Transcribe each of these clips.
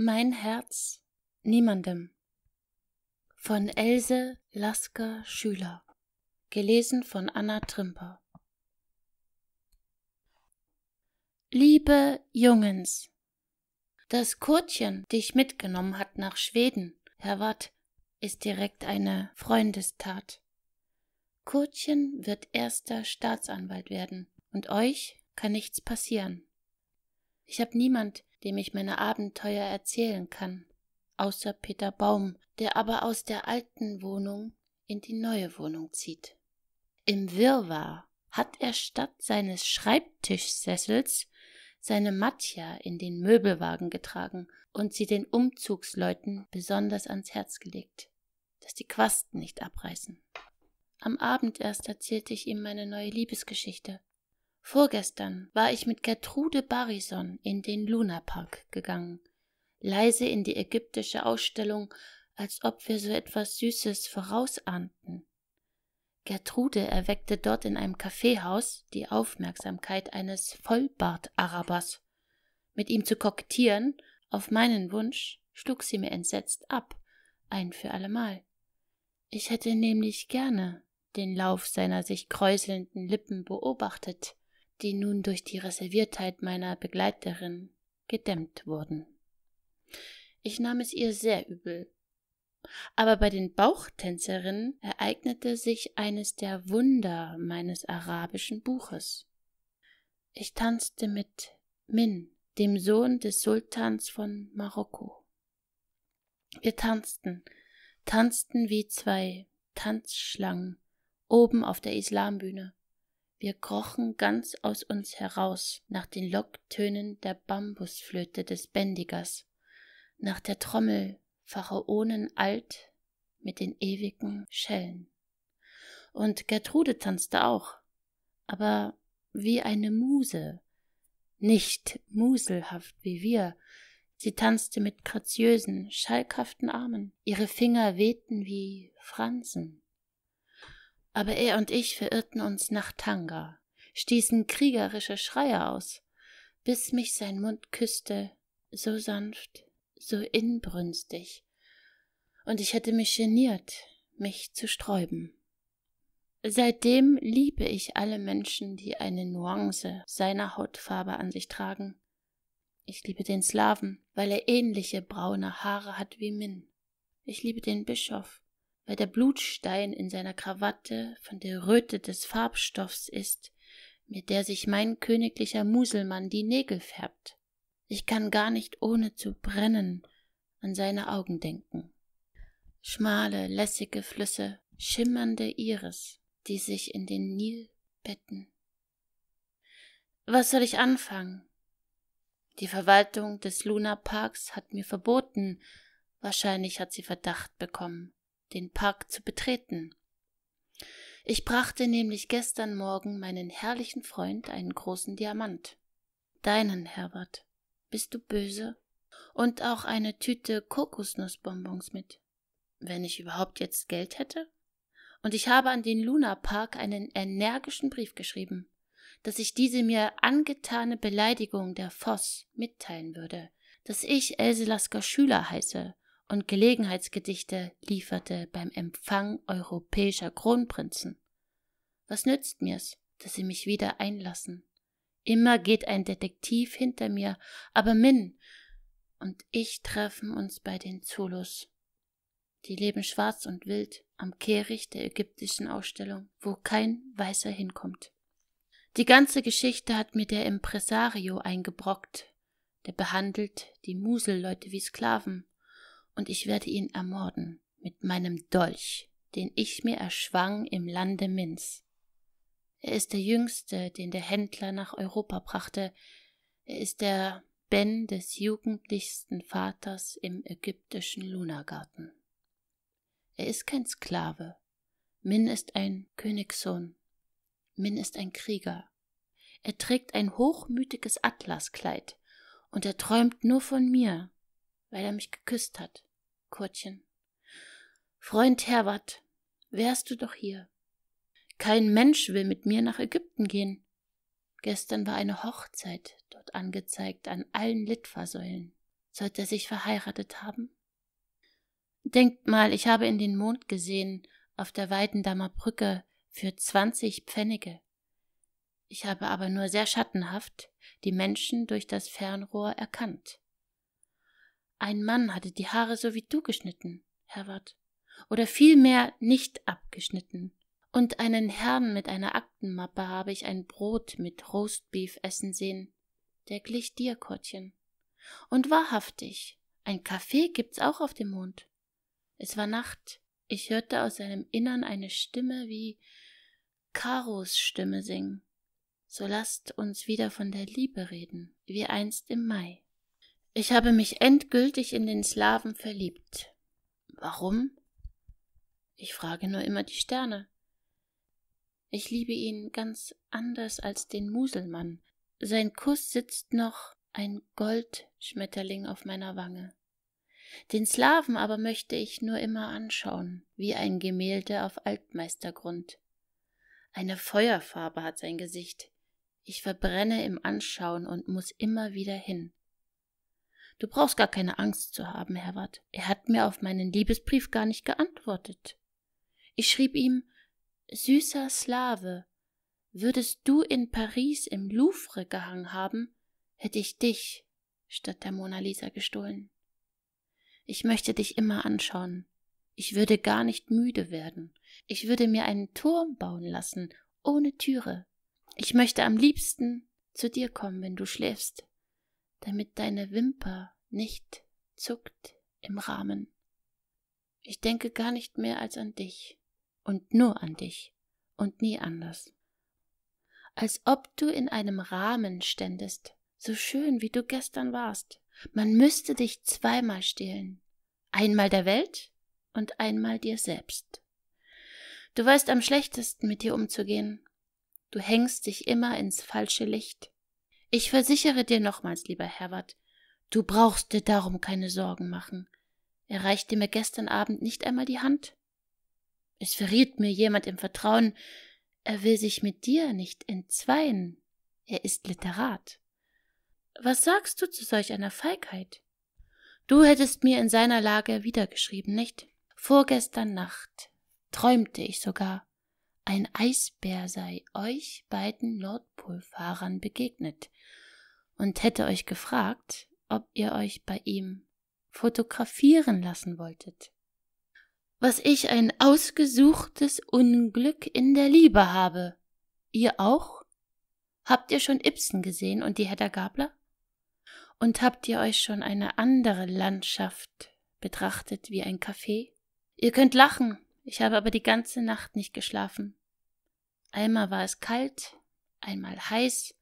Mein Herz niemandem von Else Lasker Schüler gelesen von Anna Trimper Liebe Jungens dass Kurtchen, dich mitgenommen hat nach Schweden, Herr Watt, ist direkt eine Freundestat. Kurtchen wird erster Staatsanwalt werden und euch kann nichts passieren. Ich habe niemand, dem ich meine Abenteuer erzählen kann, außer Peter Baum, der aber aus der alten Wohnung in die neue Wohnung zieht. Im Wirrwarr hat er statt seines Schreibtischsessels seine Matja in den Möbelwagen getragen und sie den Umzugsleuten besonders ans Herz gelegt, dass die Quasten nicht abreißen. Am Abend erst erzählte ich ihm meine neue Liebesgeschichte, Vorgestern war ich mit Gertrude Barison in den Lunapark gegangen, leise in die ägyptische Ausstellung, als ob wir so etwas Süßes vorausahnten. Gertrude erweckte dort in einem Kaffeehaus die Aufmerksamkeit eines Vollbart-Arabers. Mit ihm zu kokettieren, auf meinen Wunsch, schlug sie mir entsetzt ab, ein für allemal. Ich hätte nämlich gerne den Lauf seiner sich kräuselnden Lippen beobachtet, die nun durch die Reserviertheit meiner Begleiterin gedämmt wurden. Ich nahm es ihr sehr übel. Aber bei den Bauchtänzerinnen ereignete sich eines der Wunder meines arabischen Buches. Ich tanzte mit Min, dem Sohn des Sultans von Marokko. Wir tanzten, tanzten wie zwei Tanzschlangen oben auf der Islambühne. Wir krochen ganz aus uns heraus nach den Locktönen der Bambusflöte des Bändigers, nach der Trommel Pharaonen alt mit den ewigen Schellen. Und Gertrude tanzte auch, aber wie eine Muse, nicht muselhaft wie wir, Sie tanzte mit graziösen, schalkhaften Armen. Ihre Finger wehten wie Fransen. Aber er und ich verirrten uns nach Tanga, stießen kriegerische Schreie aus, bis mich sein Mund küsste, so sanft, so inbrünstig, und ich hätte mich geniert, mich zu sträuben. Seitdem liebe ich alle Menschen, die eine Nuance seiner Hautfarbe an sich tragen. Ich liebe den Slawen, weil er ähnliche braune Haare hat wie Min. Ich liebe den Bischof, weil der Blutstein in seiner Krawatte von der Röte des Farbstoffs ist, mit der sich mein königlicher Muselmann die Nägel färbt. Ich kann gar nicht ohne zu brennen an seine Augen denken. Schmale, lässige Flüsse, schimmernde Iris, die sich in den Nil betten. Was soll ich anfangen? Die Verwaltung des Luna hat mir verboten, wahrscheinlich hat sie Verdacht bekommen, den Park zu betreten. Ich brachte nämlich gestern Morgen meinen herrlichen Freund einen großen Diamant. Deinen, Herbert. Bist du böse? Und auch eine Tüte Kokosnussbonbons mit. Wenn ich überhaupt jetzt Geld hätte? Und ich habe an den Luna Park einen energischen Brief geschrieben, dass ich diese mir angetane Beleidigung der Voss mitteilen würde, dass ich Else Lasker Schüler heiße, und Gelegenheitsgedichte lieferte beim Empfang europäischer Kronprinzen. Was nützt mir's, dass sie mich wieder einlassen? Immer geht ein Detektiv hinter mir, aber Min und ich treffen uns bei den Zulus. Die leben schwarz und wild am Kehricht der ägyptischen Ausstellung, wo kein Weißer hinkommt. Die ganze Geschichte hat mir der Impresario eingebrockt. Der behandelt die Muselleute wie Sklaven und ich werde ihn ermorden mit meinem Dolch, den ich mir erschwang im Lande Minz. Er ist der jüngste, den der Händler nach Europa brachte. Er ist der Ben des jugendlichsten Vaters im ägyptischen Lunagarten. Er ist kein Sklave. Min ist ein Königssohn. Min ist ein Krieger. Er trägt ein hochmütiges Atlaskleid und er träumt nur von mir, weil er mich geküsst hat. Kurtchen. Freund Herbert, wärst du doch hier. Kein Mensch will mit mir nach Ägypten gehen. Gestern war eine Hochzeit dort angezeigt an allen Litfaßsäulen. Sollte er sich verheiratet haben? Denkt mal, ich habe in den Mond gesehen, auf der Weidendammer Brücke, für zwanzig Pfennige. Ich habe aber nur sehr schattenhaft die Menschen durch das Fernrohr erkannt. Ein Mann hatte die Haare so wie du geschnitten, Herbert, oder vielmehr nicht abgeschnitten. Und einen Herrn mit einer Aktenmappe habe ich ein Brot mit Roastbeef essen sehen. Der glich dir, Kottchen. Und wahrhaftig, ein Kaffee gibt's auch auf dem Mond. Es war Nacht. Ich hörte aus seinem Innern eine Stimme wie Karos Stimme singen. So lasst uns wieder von der Liebe reden, wie einst im Mai. Ich habe mich endgültig in den Slaven verliebt. Warum? Ich frage nur immer die Sterne. Ich liebe ihn ganz anders als den Muselmann. Sein Kuss sitzt noch ein Goldschmetterling auf meiner Wange. Den Slaven aber möchte ich nur immer anschauen, wie ein Gemälde auf Altmeistergrund. Eine Feuerfarbe hat sein Gesicht. Ich verbrenne im Anschauen und muss immer wieder hin. Du brauchst gar keine Angst zu haben, Herbert. Er hat mir auf meinen Liebesbrief gar nicht geantwortet. Ich schrieb ihm, süßer Slave, würdest du in Paris im Louvre gehangen haben, hätte ich dich statt der Mona Lisa gestohlen. Ich möchte dich immer anschauen. Ich würde gar nicht müde werden. Ich würde mir einen Turm bauen lassen, ohne Türe. Ich möchte am liebsten zu dir kommen, wenn du schläfst damit deine Wimper nicht zuckt im Rahmen. Ich denke gar nicht mehr als an dich und nur an dich und nie anders. Als ob du in einem Rahmen ständest, so schön wie du gestern warst. Man müsste dich zweimal stehlen, einmal der Welt und einmal dir selbst. Du weißt am schlechtesten mit dir umzugehen. Du hängst dich immer ins falsche Licht ich versichere dir nochmals, lieber Herbert, du brauchst dir darum keine Sorgen machen. Er reichte mir gestern Abend nicht einmal die Hand. Es verriet mir jemand im Vertrauen, er will sich mit dir nicht entzweien. Er ist Literat. Was sagst du zu solch einer Feigheit? Du hättest mir in seiner Lage wiedergeschrieben, nicht? Vorgestern Nacht träumte ich sogar ein Eisbär sei euch beiden Nordpolfahrern begegnet und hätte euch gefragt, ob ihr euch bei ihm fotografieren lassen wolltet. Was ich ein ausgesuchtes Unglück in der Liebe habe. Ihr auch? Habt ihr schon Ibsen gesehen und die Hedda Gabler? Und habt ihr euch schon eine andere Landschaft betrachtet wie ein Café? Ihr könnt lachen, ich habe aber die ganze Nacht nicht geschlafen. Einmal war es kalt, einmal heiß,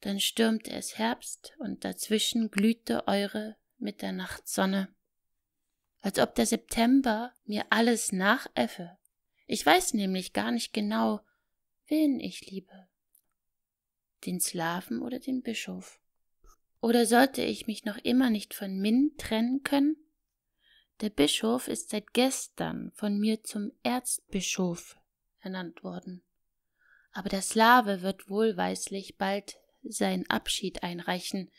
dann stürmte es Herbst und dazwischen glühte eure Mitternachtssonne. Als ob der September mir alles nachäffe. Ich weiß nämlich gar nicht genau, wen ich liebe. Den Slaven oder den Bischof. Oder sollte ich mich noch immer nicht von Min trennen können? Der Bischof ist seit gestern von mir zum Erzbischof ernannt worden aber der Slave wird wohlweislich bald seinen Abschied einreichen.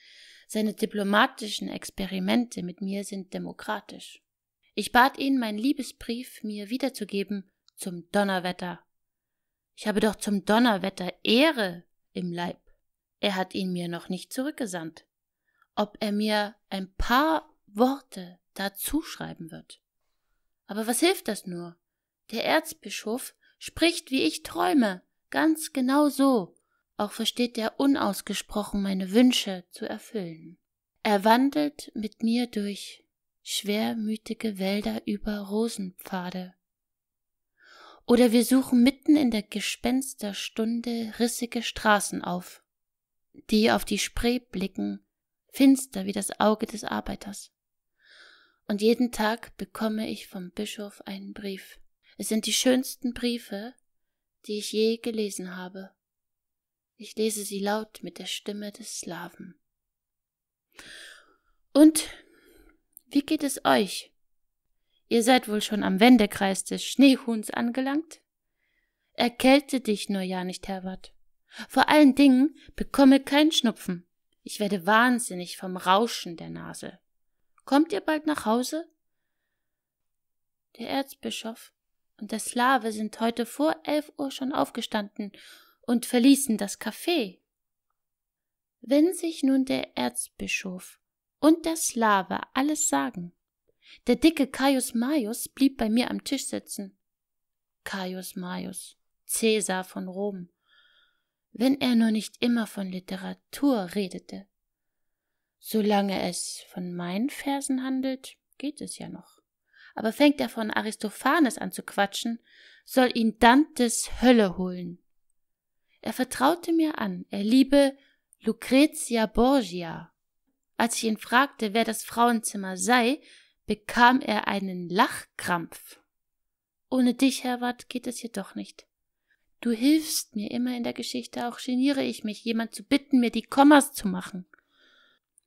Seine diplomatischen Experimente mit mir sind demokratisch. Ich bat ihn, meinen Liebesbrief mir wiederzugeben, zum Donnerwetter. Ich habe doch zum Donnerwetter Ehre im Leib. Er hat ihn mir noch nicht zurückgesandt. Ob er mir ein paar Worte dazu schreiben wird. Aber was hilft das nur? Der Erzbischof spricht, wie ich träume, Ganz genau so. Auch versteht er unausgesprochen meine Wünsche zu erfüllen. Er wandelt mit mir durch schwermütige Wälder über Rosenpfade. Oder wir suchen mitten in der Gespensterstunde rissige Straßen auf, die auf die Spree blicken, finster wie das Auge des Arbeiters. Und jeden Tag bekomme ich vom Bischof einen Brief. Es sind die schönsten Briefe, die ich je gelesen habe. Ich lese sie laut mit der Stimme des Slaven. Und wie geht es euch? Ihr seid wohl schon am Wendekreis des Schneehuhns angelangt? Erkälte dich nur ja nicht, Herbert. Vor allen Dingen bekomme keinen Schnupfen. Ich werde wahnsinnig vom Rauschen der Nase. Kommt ihr bald nach Hause? Der Erzbischof und der Slave sind heute vor elf Uhr schon aufgestanden und verließen das Café. Wenn sich nun der Erzbischof und der Slave alles sagen, der dicke Caius Marius blieb bei mir am Tisch sitzen. Caius Marius, Cäsar von Rom, wenn er nur nicht immer von Literatur redete. Solange es von meinen Versen handelt, geht es ja noch aber fängt er von Aristophanes an zu quatschen, soll ihn Dantes Hölle holen. Er vertraute mir an, er liebe Lucrezia Borgia. Als ich ihn fragte, wer das Frauenzimmer sei, bekam er einen Lachkrampf. Ohne dich, Herr Watt, geht es hier doch nicht. Du hilfst mir immer in der Geschichte, auch geniere ich mich, jemand zu bitten, mir die Kommas zu machen.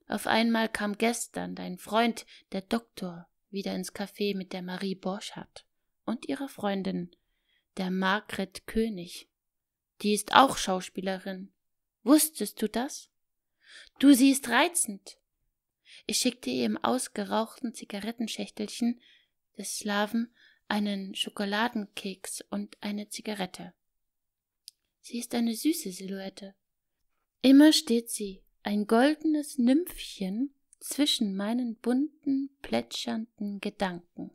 Auf einmal kam gestern dein Freund, der Doktor, wieder ins Café mit der Marie Borschardt und ihrer Freundin, der Margret König. Die ist auch Schauspielerin. Wusstest du das? Du siehst reizend. Ich schickte ihr im ausgerauchten Zigarettenschächtelchen des Slaven einen Schokoladenkeks und eine Zigarette. Sie ist eine süße Silhouette. Immer steht sie, ein goldenes Nymphchen, zwischen meinen bunten, plätschernden Gedanken.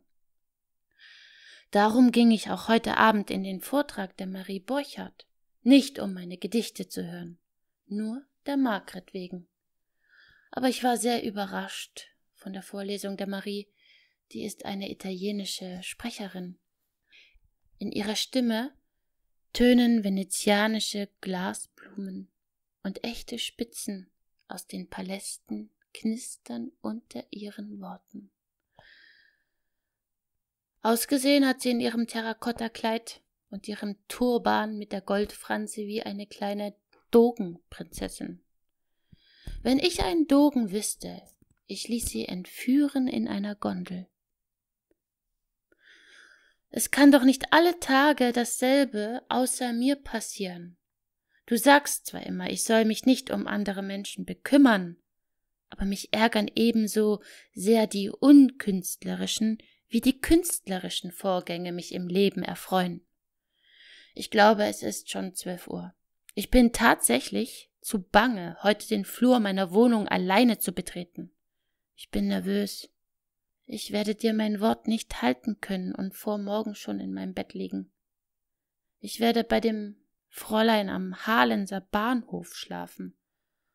Darum ging ich auch heute Abend in den Vortrag der Marie Borchardt, nicht um meine Gedichte zu hören, nur der Margret wegen. Aber ich war sehr überrascht von der Vorlesung der Marie, die ist eine italienische Sprecherin. In ihrer Stimme tönen venezianische Glasblumen und echte Spitzen aus den Palästen knistern unter ihren Worten. Ausgesehen hat sie in ihrem Terrakottakleid und ihrem Turban mit der Goldfranse wie eine kleine Dogenprinzessin. Wenn ich einen Dogen wüsste, ich ließ sie entführen in einer Gondel. Es kann doch nicht alle Tage dasselbe außer mir passieren. Du sagst zwar immer, ich soll mich nicht um andere Menschen bekümmern, aber mich ärgern ebenso sehr die unkünstlerischen wie die künstlerischen Vorgänge mich im Leben erfreuen. Ich glaube, es ist schon zwölf Uhr. Ich bin tatsächlich zu bange, heute den Flur meiner Wohnung alleine zu betreten. Ich bin nervös. Ich werde dir mein Wort nicht halten können und vor morgen schon in meinem Bett liegen. Ich werde bei dem Fräulein am Halenser Bahnhof schlafen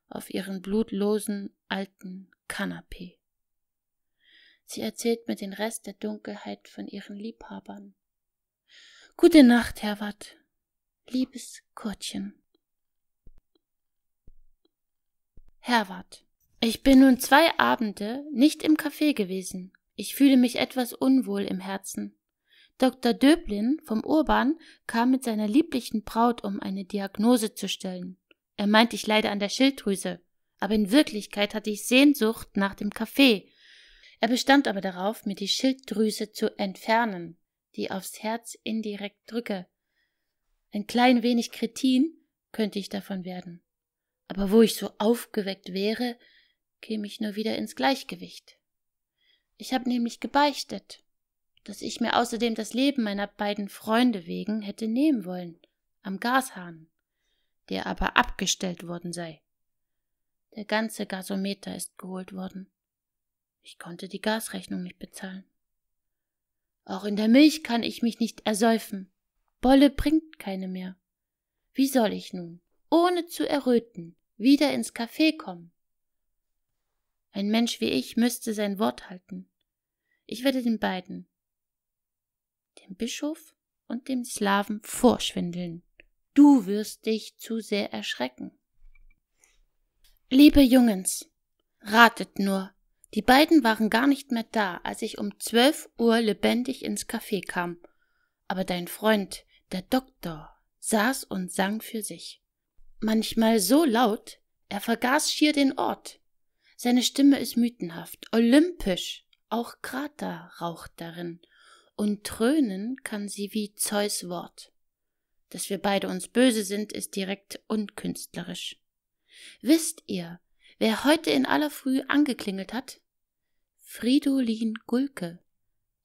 auf ihren blutlosen alten Kanapee. Sie erzählt mir den Rest der Dunkelheit von ihren Liebhabern. Gute Nacht, Herr Watt. Liebes Kurtchen. Herr Watt, ich bin nun zwei Abende nicht im Café gewesen. Ich fühle mich etwas unwohl im Herzen. Dr. Döblin vom Urban kam mit seiner lieblichen Braut, um eine Diagnose zu stellen. Er meint, ich leide an der Schilddrüse, aber in Wirklichkeit hatte ich Sehnsucht nach dem Kaffee. Er bestand aber darauf, mir die Schilddrüse zu entfernen, die aufs Herz indirekt drücke. Ein klein wenig Kretin könnte ich davon werden. Aber wo ich so aufgeweckt wäre, käme ich nur wieder ins Gleichgewicht. Ich habe nämlich gebeichtet, dass ich mir außerdem das Leben meiner beiden Freunde wegen hätte nehmen wollen, am Gashahn der aber abgestellt worden sei. Der ganze Gasometer ist geholt worden. Ich konnte die Gasrechnung nicht bezahlen. Auch in der Milch kann ich mich nicht ersäufen. Bolle bringt keine mehr. Wie soll ich nun, ohne zu erröten, wieder ins Café kommen? Ein Mensch wie ich müsste sein Wort halten. Ich werde den beiden, dem Bischof und dem Slaven, vorschwindeln. Du wirst dich zu sehr erschrecken. Liebe Jungens, ratet nur, die beiden waren gar nicht mehr da, als ich um zwölf Uhr lebendig ins Café kam. Aber dein Freund, der Doktor, saß und sang für sich. Manchmal so laut, er vergaß schier den Ort. Seine Stimme ist mythenhaft, olympisch, auch Krater raucht darin, und trönen kann sie wie Zeus Wort. Dass wir beide uns böse sind, ist direkt unkünstlerisch. Wisst ihr, wer heute in aller Früh angeklingelt hat? Fridolin Gulke.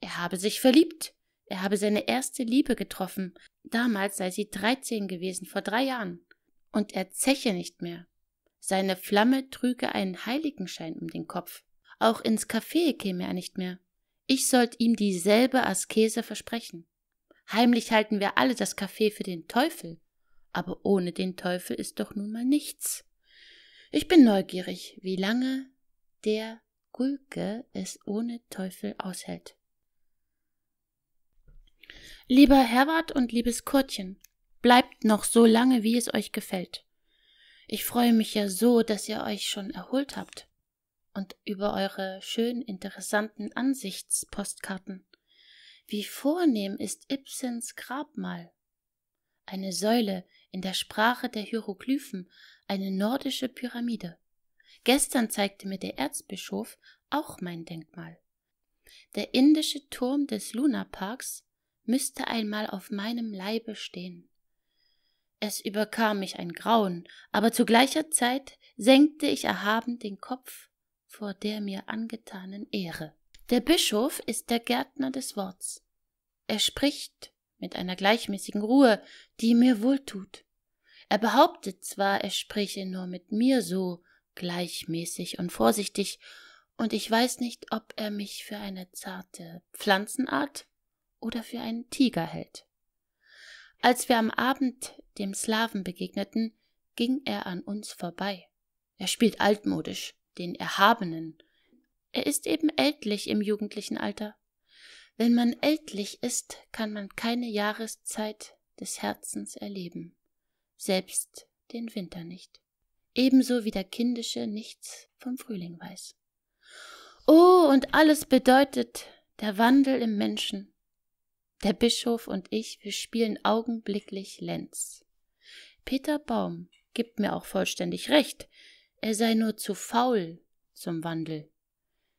Er habe sich verliebt. Er habe seine erste Liebe getroffen. Damals sei sie dreizehn gewesen, vor drei Jahren. Und er zeche nicht mehr. Seine Flamme trüge einen Heiligenschein um den Kopf. Auch ins Café käme er nicht mehr. Ich sollt ihm dieselbe Askese versprechen. Heimlich halten wir alle das Café für den Teufel. Aber ohne den Teufel ist doch nun mal nichts. Ich bin neugierig, wie lange der Gulke es ohne Teufel aushält. Lieber Herbert und liebes Kurtchen, bleibt noch so lange, wie es euch gefällt. Ich freue mich ja so, dass ihr euch schon erholt habt und über eure schön interessanten Ansichtspostkarten. Wie vornehm ist Ibsens Grabmal. Eine Säule in der Sprache der Hieroglyphen, eine nordische Pyramide. Gestern zeigte mir der Erzbischof auch mein Denkmal. Der indische Turm des Lunaparks müsste einmal auf meinem Leibe stehen. Es überkam mich ein Grauen, aber zu gleicher Zeit senkte ich erhaben den Kopf vor der mir angetanen Ehre. Der Bischof ist der Gärtner des Worts. Er spricht mit einer gleichmäßigen Ruhe, die mir wohltut. Er behauptet zwar, er spräche nur mit mir so gleichmäßig und vorsichtig, und ich weiß nicht, ob er mich für eine zarte Pflanzenart oder für einen Tiger hält. Als wir am Abend dem Slaven begegneten, ging er an uns vorbei. Er spielt altmodisch, den Erhabenen, er ist eben ältlich im jugendlichen Alter. Wenn man ältlich ist, kann man keine Jahreszeit des Herzens erleben, selbst den Winter nicht, ebenso wie der Kindische nichts vom Frühling weiß. Oh, und alles bedeutet der Wandel im Menschen. Der Bischof und ich, wir spielen augenblicklich Lenz. Peter Baum gibt mir auch vollständig recht, er sei nur zu faul zum Wandel.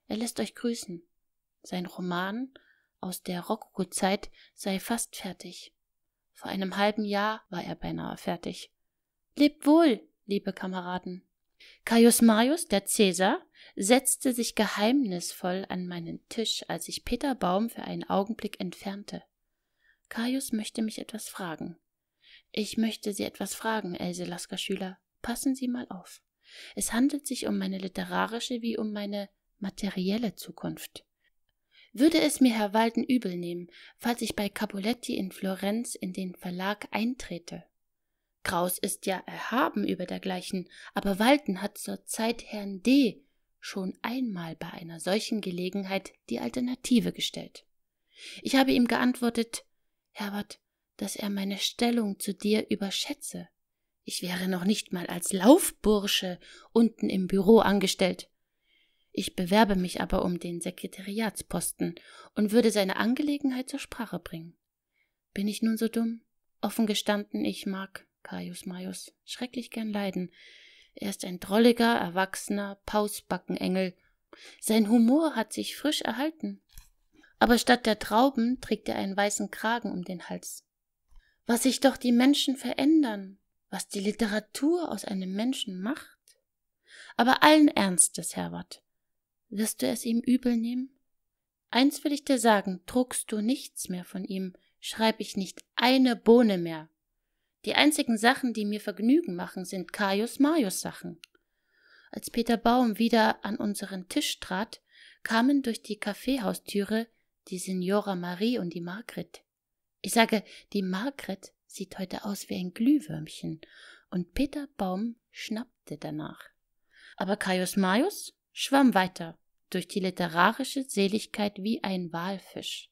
Er lässt euch grüßen. Sein Roman aus der Rokoko-Zeit sei fast fertig. Vor einem halben Jahr war er beinahe fertig. Lebt wohl, liebe Kameraden. Caius Marius, der Cäsar, setzte sich geheimnisvoll an meinen Tisch, als ich Peter Baum für einen Augenblick entfernte. Caius möchte mich etwas fragen. Ich möchte Sie etwas fragen, Else Lasker-Schüler. Passen Sie mal auf. Es handelt sich um meine literarische wie um meine materielle Zukunft. Würde es mir Herr Walden übel nehmen, falls ich bei Capuletti in Florenz in den Verlag eintrete? Kraus ist ja erhaben über dergleichen, aber Walden hat zur Zeit Herrn D. schon einmal bei einer solchen Gelegenheit die Alternative gestellt. Ich habe ihm geantwortet, Herbert, dass er meine Stellung zu dir überschätze. Ich wäre noch nicht mal als Laufbursche unten im Büro angestellt. Ich bewerbe mich aber um den Sekretariatsposten und würde seine Angelegenheit zur Sprache bringen. Bin ich nun so dumm? Offen gestanden, ich mag Caius Maius schrecklich gern leiden. Er ist ein drolliger, erwachsener Pausbackenengel. Sein Humor hat sich frisch erhalten. Aber statt der Trauben trägt er einen weißen Kragen um den Hals. Was sich doch die Menschen verändern, was die Literatur aus einem Menschen macht. Aber allen Ernstes, Herbert, wirst du es ihm übel nehmen? Eins will ich dir sagen, druckst du nichts mehr von ihm, schreib ich nicht eine Bohne mehr. Die einzigen Sachen, die mir Vergnügen machen, sind Caius Marius Sachen. Als Peter Baum wieder an unseren Tisch trat, kamen durch die Kaffeehaustüre die Signora Marie und die Margret. Ich sage, die Margret sieht heute aus wie ein Glühwürmchen, und Peter Baum schnappte danach. Aber Caius Marius schwamm weiter durch die literarische Seligkeit wie ein Walfisch.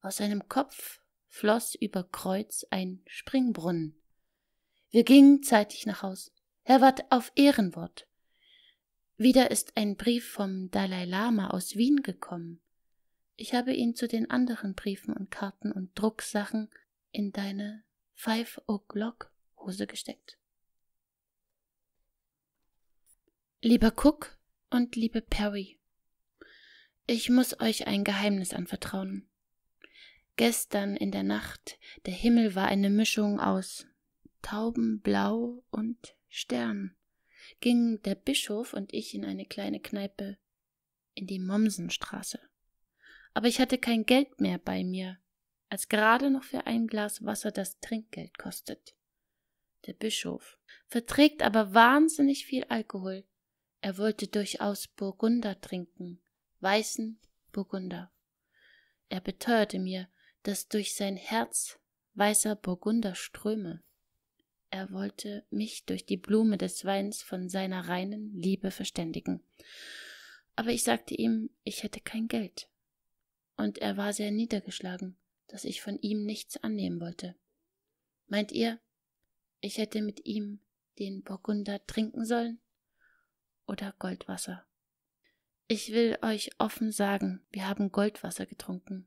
Aus seinem Kopf floss über Kreuz ein Springbrunnen. Wir gingen zeitig nach Haus. Herr Watt auf Ehrenwort. Wieder ist ein Brief vom Dalai Lama aus Wien gekommen. Ich habe ihn zu den anderen Briefen und Karten und Drucksachen in deine Five O'Clock Hose gesteckt. Lieber Cook und liebe Perry, ich muss euch ein Geheimnis anvertrauen. Gestern in der Nacht, der Himmel war eine Mischung aus Taubenblau und Stern, gingen der Bischof und ich in eine kleine Kneipe in die Mommsenstraße. Aber ich hatte kein Geld mehr bei mir, als gerade noch für ein Glas Wasser das Trinkgeld kostet. Der Bischof verträgt aber wahnsinnig viel Alkohol. Er wollte durchaus Burgunder trinken, weißen Burgunder. Er beteuerte mir, dass durch sein Herz weißer Burgunder ströme. Er wollte mich durch die Blume des Weins von seiner reinen Liebe verständigen. Aber ich sagte ihm, ich hätte kein Geld. Und er war sehr niedergeschlagen, dass ich von ihm nichts annehmen wollte. Meint ihr, ich hätte mit ihm den Burgunder trinken sollen? Oder Goldwasser? Ich will euch offen sagen, wir haben Goldwasser getrunken.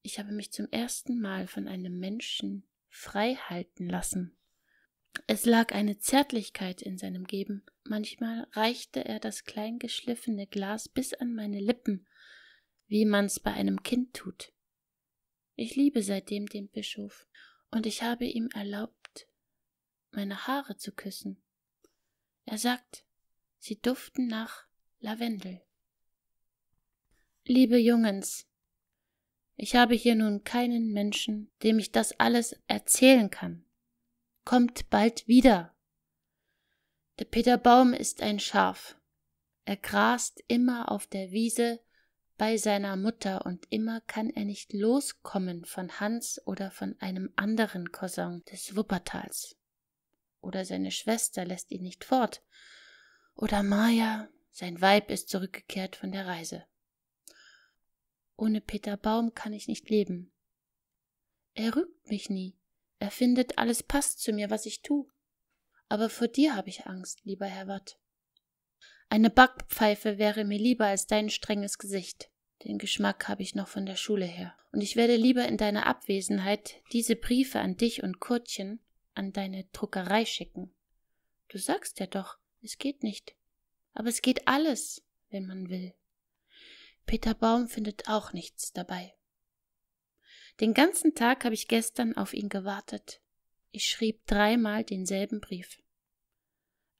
Ich habe mich zum ersten Mal von einem Menschen frei halten lassen. Es lag eine Zärtlichkeit in seinem Geben. Manchmal reichte er das klein geschliffene Glas bis an meine Lippen, wie man's bei einem Kind tut. Ich liebe seitdem den Bischof, und ich habe ihm erlaubt, meine Haare zu küssen. Er sagt, sie duften nach Lavendel. Liebe Jungens, ich habe hier nun keinen Menschen, dem ich das alles erzählen kann. Kommt bald wieder. Der Peter Baum ist ein Schaf. Er grast immer auf der Wiese bei seiner Mutter und immer kann er nicht loskommen von Hans oder von einem anderen Cousin des Wuppertals. Oder seine Schwester lässt ihn nicht fort. Oder Maja, sein Weib ist zurückgekehrt von der Reise. Ohne Peter Baum kann ich nicht leben. Er rügt mich nie. Er findet, alles passt zu mir, was ich tu. Aber vor dir habe ich Angst, lieber Herr Watt. Eine Backpfeife wäre mir lieber als dein strenges Gesicht. Den Geschmack habe ich noch von der Schule her. Und ich werde lieber in deiner Abwesenheit diese Briefe an dich und Kurtchen an deine Druckerei schicken. Du sagst ja doch, es geht nicht. Aber es geht alles, wenn man will. Peter Baum findet auch nichts dabei. Den ganzen Tag habe ich gestern auf ihn gewartet. Ich schrieb dreimal denselben Brief.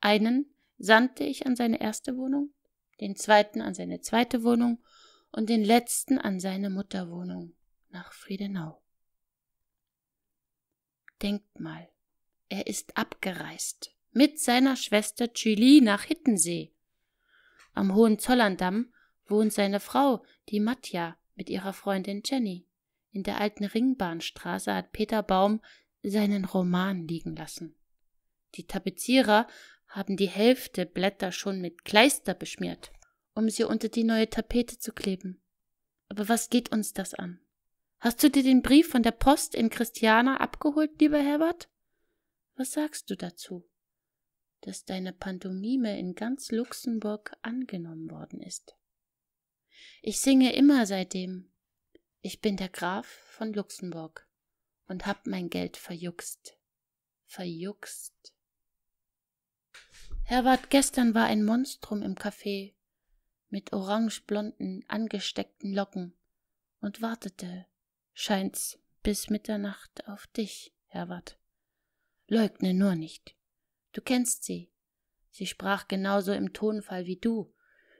Einen sandte ich an seine erste Wohnung, den zweiten an seine zweite Wohnung und den letzten an seine Mutterwohnung nach Friedenau. Denkt mal, er ist abgereist mit seiner Schwester Julie nach Hittensee. Am Hohenzollerndamm wohnt seine Frau, die Matja, mit ihrer Freundin Jenny. In der alten Ringbahnstraße hat Peter Baum seinen Roman liegen lassen. Die Tapezierer haben die Hälfte Blätter schon mit Kleister beschmiert, um sie unter die neue Tapete zu kleben. Aber was geht uns das an? Hast du dir den Brief von der Post in Christiana abgeholt, lieber Herbert? Was sagst du dazu, dass deine Pantomime in ganz Luxemburg angenommen worden ist? Ich singe immer seitdem. Ich bin der Graf von Luxemburg und hab mein Geld verjuckst. Verjuckst. Herbert, gestern war ein Monstrum im Café mit orangeblonden, angesteckten Locken und wartete, scheint's, bis Mitternacht auf dich, Herbert. Leugne nur nicht. Du kennst sie. Sie sprach genauso im Tonfall wie du.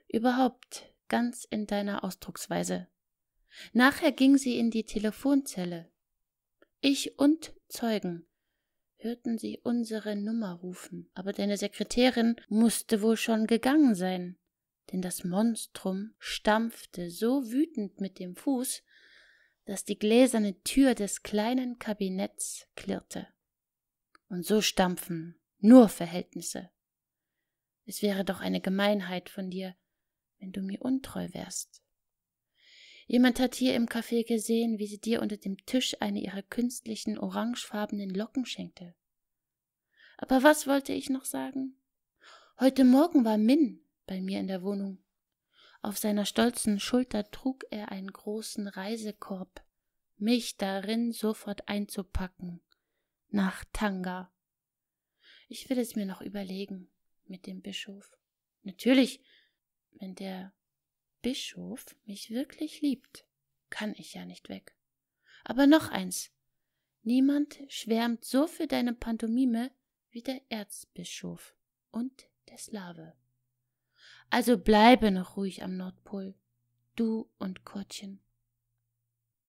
Überhaupt, ganz in deiner Ausdrucksweise. Nachher ging sie in die Telefonzelle. Ich und Zeugen hörten sie unsere Nummer rufen, aber deine Sekretärin musste wohl schon gegangen sein, denn das Monstrum stampfte so wütend mit dem Fuß, dass die gläserne Tür des kleinen Kabinetts klirrte. Und so stampfen nur Verhältnisse. Es wäre doch eine Gemeinheit von dir, wenn du mir untreu wärst. Jemand hat hier im Café gesehen, wie sie dir unter dem Tisch eine ihrer künstlichen orangefarbenen Locken schenkte. Aber was wollte ich noch sagen? Heute Morgen war Min bei mir in der Wohnung. Auf seiner stolzen Schulter trug er einen großen Reisekorb, mich darin sofort einzupacken, nach Tanga. Ich will es mir noch überlegen mit dem Bischof. Natürlich wenn der Bischof mich wirklich liebt, kann ich ja nicht weg. Aber noch eins. Niemand schwärmt so für deine Pantomime wie der Erzbischof und der Slave. Also bleibe noch ruhig am Nordpol, du und Kurtchen.